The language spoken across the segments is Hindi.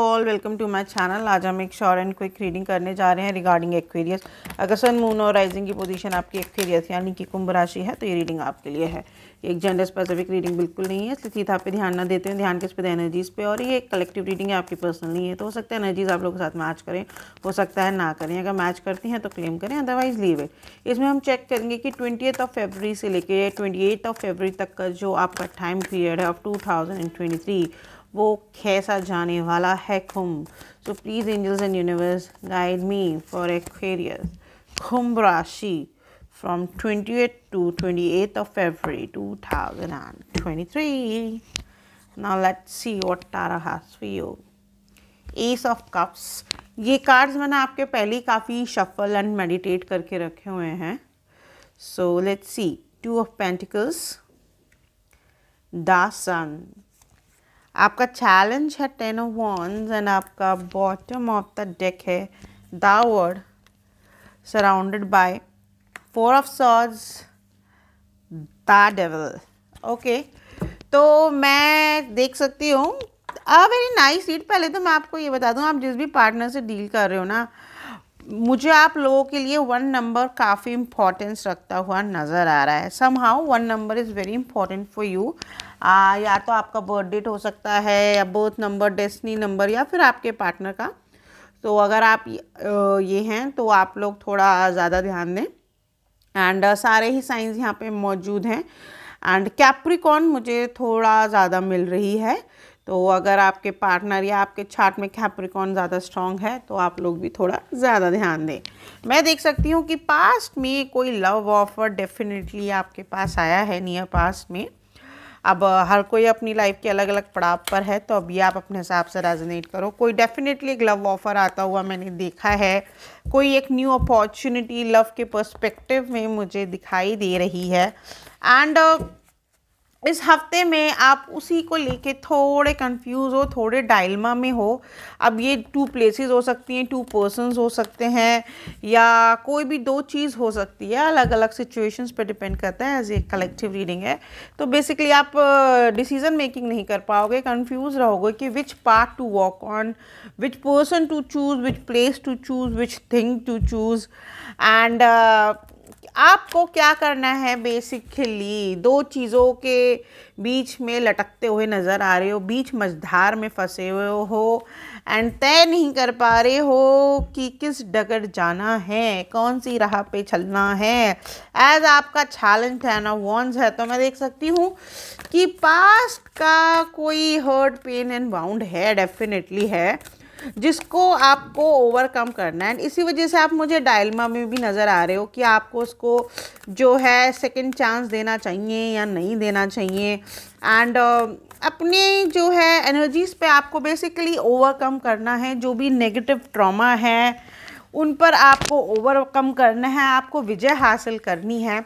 All welcome to my channel आज हम एक शॉर्ट एंड क्विक रीडिंग करने जा रहे हैं रिगार्डिंग एक्वेरियस अगर सन मून और राइजिंग की पोजीशन आपकी एक्वेरियस यानी कि कुंभ राशि है तो ये रीडिंग आपके लिए है एक जेंडर स्पेसिफिक रीडिंग बिल्कुल नहीं है इसलिए सीधा पे ध्यान ना देते हैं ध्यान किस पे एनर्जीज पे और ये एक कलेक्टिव रीडिंग है आपकी पर्सनल नहीं है तो हो सकता है एनर्जीज आप लोगों के साथ मैच करें हो सकता है ना करें अगर मैच करती हैं तो क्लेम करें अदरवाइज लीव इट इसमें हम चेक करेंगे कि ट्वेंटी ऑफ फेबरी से लेकर ट्वेंटी ऑफ फेबरी तक का जो आपका टाइम पीरियड है ऑफ टू वो कैसा जाने वाला है Kumbh so please angels and universe guide me for Aquarius Kumbh राशि from twenty eight to from 28th to 28th of February 2023. Now let's see what Tara has for you. Ace of cups ये कार्ड्स मैंने आपके पहले काफ़ी शफल एंड मेडिटेट करके रखे हुए हैं so let's see two of pentacles the sun आपका चैलेंज है टेन ऑफ वॉन्स एंड आपका बॉटम ऑफ द डेक है the world surrounded by four of सॉज द डेवल ओके तो मैं देख सकती हूँ अ वेरी नाइस रीड पहले तो मैं आपको ये बता दूँ आप जिस भी पार्टनर से डील कर रहे हो ना मुझे आप लोगों के लिए वन नंबर काफ़ी इम्पोर्टेंस रखता हुआ नज़र आ रहा है somehow one number is very important for you या तो आपका बर्थ डेट हो सकता है या बर्थ नंबर डेस्टनी नंबर या फिर आपके पार्टनर का तो अगर आप ये हैं तो आप लोग थोड़ा ज़्यादा ध्यान दें एंड सारे ही साइंस यहाँ पे मौजूद हैं एंड कैप्रिकॉन मुझे थोड़ा ज़्यादा मिल रही है तो अगर आपके पार्टनर या आपके छाट में कैप्रिकॉन ज़्यादा स्ट्रांग है तो आप लोग भी थोड़ा ज़्यादा ध्यान दें मैं देख सकती हूँ कि पास्ट में कोई लव ऑफर डेफिनेटली आपके पास आया है नियर पास्ट में अब हर कोई अपनी लाइफ के अलग अलग पड़ाव पर है तो अभी आप अपने हिसाब से रेजनेट करो कोई डेफिनेटली एक लव ऑफ़र आता हुआ मैंने देखा है कोई एक न्यू अपॉर्चुनिटी लव के पर्सपेक्टिव में मुझे दिखाई दे रही है एंड इस हफ्ते में आप उसी को लेके थोड़े कंफ्यूज हो थोड़े डायलमा में हो अब ये टू प्लेसेस हो सकती हैं टू पर्सनस हो सकते हैं या कोई भी दो चीज़ हो सकती है अलग अलग सिचुएशंस पे डिपेंड करता है एज ए कलेक्टिव रीडिंग है तो बेसिकली आप डिसीजन मेकिंग नहीं कर पाओगे कंफ्यूज रहोगे कि which path to walk on which person to choose which place to choose which thing to choose and आपको क्या करना है बेसिकली दो चीज़ों के बीच में लटकते हुए नज़र आ रहे हो बीच मझधार में फंसे हुए हो एंड तय नहीं कर पा रहे हो कि किस डगर जाना है कौन सी राह पे चलना है एज आपका चैलेंज है ना वॉन्स है तो मैं देख सकती हूँ कि पास्ट का कोई हर्ट पेन एंड बाउंड है डेफिनेटली है जिसको आपको ओवरकम करना है इसी वजह से आप मुझे डायलमा में भी नज़र आ रहे हो कि आपको उसको जो है सेकंड चांस देना चाहिए या नहीं देना चाहिए एंड uh, अपने जो है एनर्जीज़ पे आपको बेसिकली ओवरकम करना है जो भी नेगेटिव ट्रॉमा है उन पर आपको ओवरकम करना है आपको विजय हासिल करनी है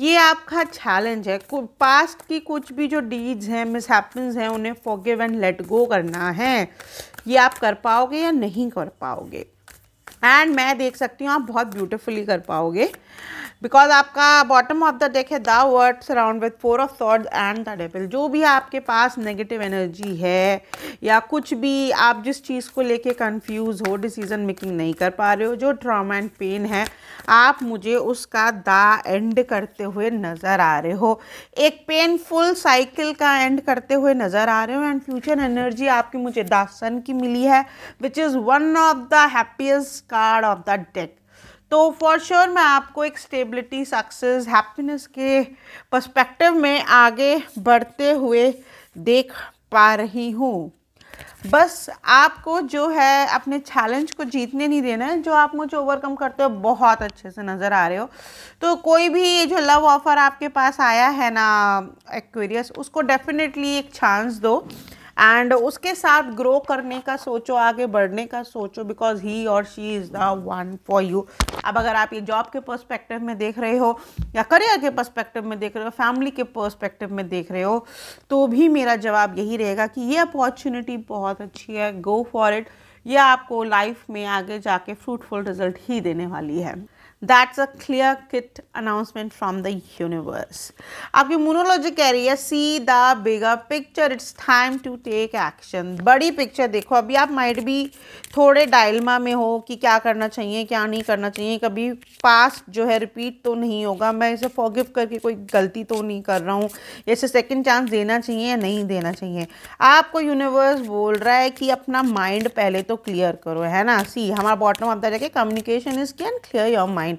ये आपका चैलेंज है पास्ट की कुछ भी जो डीड्स हैं हैपन्स हैं उन्हें फॉरगिव एंड लेट गो करना है ये आप कर पाओगे या नहीं कर पाओगे एंड मैं देख सकती हूँ आप बहुत ब्यूटिफुली कर पाओगे बिकॉज आपका बॉटम ऑफ द डेक है the world surround with four of swords and the devil जो भी आपके पास नेगेटिव एनर्जी है या कुछ भी आप जिस चीज़ को लेके कंफ्यूज हो डिसीजन मेकिंग नहीं कर पा रहे हो जो ट्रामा एंड पेन है आप मुझे उसका दा एंड करते हुए नज़र आ रहे हो एक पेनफुल साइकिल का एंड करते हुए नज़र आ रहे हो एंड फ्यूचर एनर्जी आपकी मुझे द सन की मिली है which is one of the happiest card of the deck तो फॉर श्योर sure मैं आपको एक स्टेबिलिटी सक्सेस हैप्पीनेस के पर्सपेक्टिव में आगे बढ़ते हुए देख पा रही हूँ बस आपको जो है अपने चैलेंज को जीतने नहीं देना है जो आप मुझे ओवरकम करते हो बहुत अच्छे से नज़र आ रहे हो तो कोई भी ये जो लव ऑफ़र आपके पास आया है ना एक्वेरियस उसको डेफिनेटली एक चांस दो एंड उसके साथ ग्रो करने का सोचो आगे बढ़ने का सोचो बिकॉज ही और she is the one for you अब अगर आप ये जॉब के पर्सपेक्टिव में देख रहे हो या करियर के पर्सपेक्टिव में देख रहे हो फैमिली के पर्सपेक्टिव में देख रहे हो तो भी मेरा जवाब यही रहेगा कि ये अपॉर्चुनिटी बहुत अच्छी है गो फॉर इट यह आपको लाइफ में आगे जाके फ्रूटफुल रिजल्ट ही देने वाली है that's a clear cut announcement from the universe आपकी मोनोलॉजी कह रही है see the bigger picture it's time to take action बड़ी पिक्चर देखो अभी आप माइट भी थोड़े डायलमा में हो कि क्या करना चाहिए क्या नहीं करना चाहिए कभी पास्ट जो है रिपीट तो नहीं होगा मैं इसे फॉगिव करके कोई गलती तो नहीं कर रहा हूँ इसे सेकेंड चांस देना चाहिए या नहीं देना चाहिए आपको यूनिवर्स बोल रहा है कि अपना माइंड पहले तो क्लियर करो है ना सी हमारा बॉटम आप जाके communication is can clear your mind mind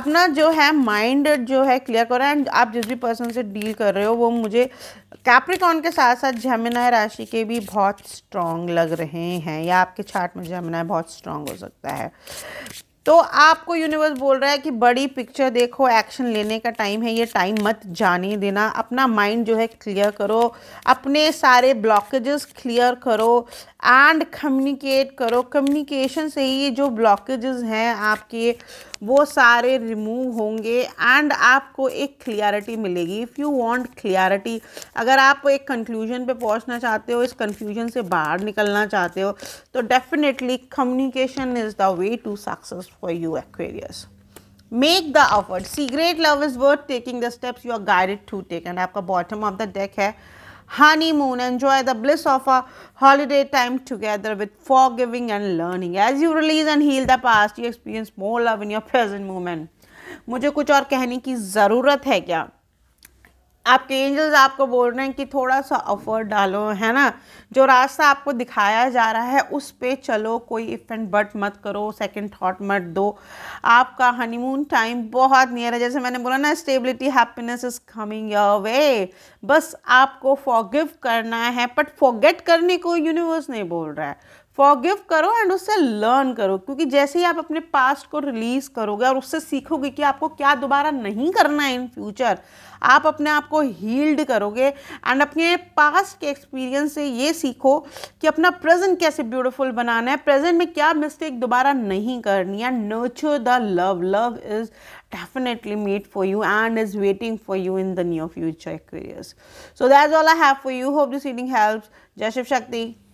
अपना जो है माइंड जो है क्लियर करो एंड आप जिस भी पर्सन से डील कर रहे हो वो मुझे कैप्रिकॉन के साथ साथ जमुना राशि के भी बहुत स्ट्रॉन्ग लग रहे हैं या आपके छाट में जमुना बहुत स्ट्रॉन्ग हो सकता है तो आपको यूनिवर्स बोल रहा है कि बड़ी पिक्चर देखो एक्शन लेने का टाइम है ये टाइम मत जाने देना अपना माइंड जो है क्लियर करो अपने सारे ब्लॉकेजेस क्लियर करो एंड कम्युनिकेट करो कम्युनिकेशन से ही ये जो ब्लॉकेजेस हैं आपके वो सारे रिमूव होंगे एंड आपको एक क्लियरिटी मिलेगी इफ़ यू वांट क्लियरिटी अगर आप एक कंक्लूजन पे पहुंचना चाहते हो इस कंफ्यूजन से बाहर निकलना चाहते हो तो definitely communication is the way to success for you Aquarius make the effort see great love is worth taking the steps you are guided to take and आपका बॉटम ऑफ द डेक है honeymoon, enjoy the bliss of a holiday time together with forgiving and learning. As you release and heal the past, you experience more love in your present moment. मुझे कुछ और कहने की ज़रूरत है क्या आपके एंजल्स आपको बोल रहे हैं कि थोड़ा सा अफर्ट डालो है ना जो रास्ता आपको दिखाया जा रहा है उस पे चलो कोई इफ़ एंड बट मत करो सेकंड थॉट मत दो आपका हनीमून टाइम बहुत नियर है जैसे मैंने बोला ना stability happiness is coming your way बस आपको फॉगिव करना है बट फॉगेट करने को यूनिवर्स नहीं बोल रहा है फॉरगिव करो एंड उससे लर्न करो क्योंकि जैसे ही आप अपने पास्ट को रिलीज करोगे और उससे सीखोगे कि आपको क्या दोबारा नहीं करना है इन फ्यूचर आप अपने आप को हील्ड करोगे एंड अपने पास्ट के एक्सपीरियंस से ये सीखो कि अपना प्रेजेंट कैसे ब्यूटीफुल बनाना है प्रेजेंट में क्या मिस्टेक दोबारा नहीं करनी है nurture the love love is definitely made for you and is waiting for you in the near future Aquarius so that all I have for you hope this reading help जय शिव शक्ति